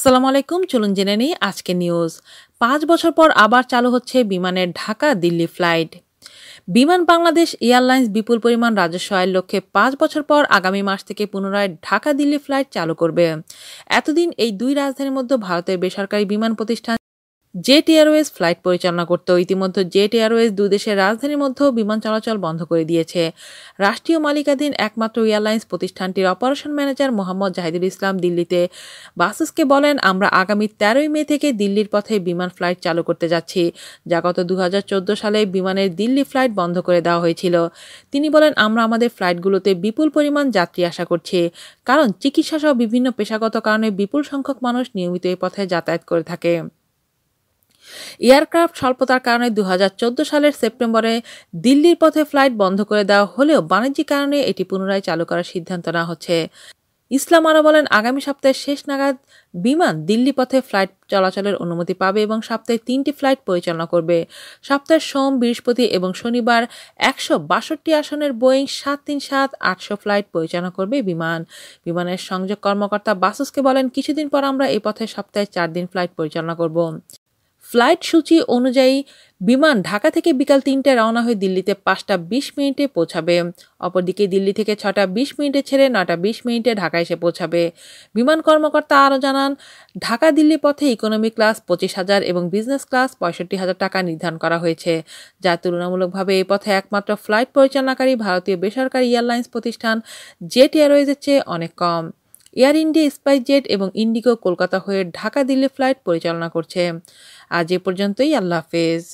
আসসালামু আলাইকুম চলুন জেনে নিই আজকে নিউজ পাঁচ বছর পর আবার চালু হচ্ছে বিমানের ঢাকা দিল্লি ফ্লাইট বিমান বাংলাদেশ এয়ারলাইন্স বিপুল পরিমাণ রাজস্ব আয়ের লক্ষ্যে পাঁচ বছর পর আগামী মাস থেকে পুনরায় ঢাকা দিল্লি ফ্লাইট চালু করবে এতদিন এই দুই রাজধানীর মধ্যে ভারতের বেসরকারি বিমান প্রতিষ্ঠান জেট এয়ারওয়েজ ফ্লাইট পরিচালনা করতেও ইতিমধ্যে জেট এয়ারওয়েজ দু দেশের রাজধানীর মধ্যেও বিমান চলাচল বন্ধ করে দিয়েছে রাষ্ট্রীয় মালিকাধীন একমাত্র এয়ারলাইন্স প্রতিষ্ঠানটির অপারেশন ম্যানেজার মোহাম্মদ জাহিদুল ইসলাম দিল্লিতে বাসুসকে বলেন আমরা আগামী তেরোই মে থেকে দিল্লির পথে বিমান ফ্লাইট চালু করতে যাচ্ছি যা গত দু সালে বিমানের দিল্লি ফ্লাইট বন্ধ করে দেওয়া হয়েছিল তিনি বলেন আমরা আমাদের ফ্লাইটগুলোতে বিপুল পরিমাণ যাত্রী আশা করছি কারণ চিকিৎসাসহ বিভিন্ন পেশাগত কারণে বিপুল সংখ্যক মানুষ নিয়মিত এই পথে যাতায়াত করে থাকে এয়ারক্রাফট স্বল্পতার কারণে দু সালের সেপ্টেম্বরে দিল্লির পথে ফ্লাইট বন্ধ করে দেওয়া হলেও বাণিজ্যিক কারণে এটি পুনরায় চালু করার সিদ্ধান্ত নেওয়া হচ্ছে ইসলাম আরও বলেন আগামী সপ্তাহের শেষ নাগাদ বিমান দিল্লি পথে ফ্লাইট চলাচলের অনুমতি পাবে এবং সপ্তাহে তিনটি ফ্লাইট পরিচালনা করবে সপ্তাহের সোম বৃহস্পতি এবং শনিবার একশো বাষট্টি আসনের বোয়িং সাত তিন সাত আটশো ফ্লাইট পরিচালনা করবে বিমান বিমানের সংযোগ কর্মকর্তা বাসুসকে বলেন কিছুদিন পর আমরা এই পথে সপ্তাহে চার দিন ফ্লাইট পরিচালনা করব ফ্লাইট সূচি অনুযায়ী বিমান ঢাকা থেকে বিকাল তিনটায় রওনা হয়ে দিল্লিতে পাঁচটা বিশ মিনিটে পৌঁছাবে অপরদিকে দিল্লি থেকে ছটা বিশ মিনিটে ছেড়ে নটা বিশ মিনিটে ঢাকা এসে পৌঁছাবে বিমান কর্মকর্তা আরও জানান ঢাকা দিল্লি পথে ইকোনমি ক্লাস পঁচিশ হাজার এবং বিজনেস ক্লাস পঁয়ষট্টি হাজার টাকা নির্ধারণ করা হয়েছে যা তুলনামূলকভাবে এই পথে একমাত্র ফ্লাইট পরিচালনাকারী ভারতীয় বেসরকারি এয়ারলাইন্স প্রতিষ্ঠান জেট এয়ারওয়েজের চেয়ে অনেক কম এয়ার ইন্ডিয়া স্পাইসজেট এবং ইন্ডিগো কলকাতা হয়ে ঢাকা দিল্লি ফ্লাইট পরিচালনা করছে আজ এ পর্যন্তই আল্লাহ হাফেজ